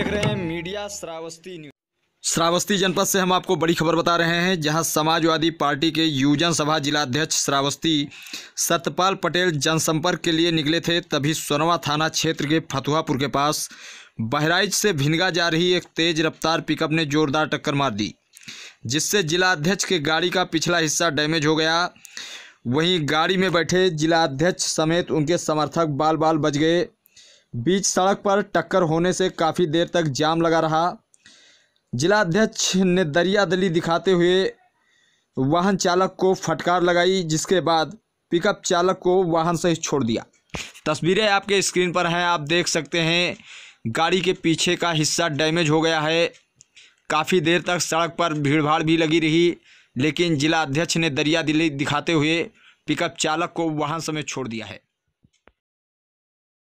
देख रहे हैं मीडिया श्रावस्ती न्यूज श्रावस्ती जनपद से हम आपको बड़ी खबर बता रहे हैं जहां समाजवादी पार्टी के यूजन सभा जिलाध्यक्ष श्रावस्ती सत्यपाल पटेल जनसंपर्क के लिए निकले थे तभी सोनवा थाना क्षेत्र के फतुहापुर के पास बहराइच से भिनगा जा रही एक तेज रफ्तार पिकअप ने जोरदार टक्कर मार दी जिससे जिलाध्यक्ष के गाड़ी का पिछला हिस्सा डैमेज हो गया वहीं गाड़ी में बैठे जिलाध्यक्ष समेत उनके समर्थक बाल बाल बच गए बीच सड़क पर टक्कर होने से काफ़ी देर तक जाम लगा रहा जिला अध्यक्ष ने दरियादली दिखाते हुए वाहन चालक को फटकार लगाई जिसके बाद पिकअप चालक को वाहन से छोड़ दिया तस्वीरें आपके स्क्रीन पर हैं आप देख सकते हैं गाड़ी के पीछे का हिस्सा डैमेज हो गया है काफ़ी देर तक सड़क पर भीड़भाड़ भी लगी रही लेकिन जिला अध्यक्ष ने दरिया दिल्ली दिखाते हुए पिकअप चालक को वाहन समेत छोड़ दिया है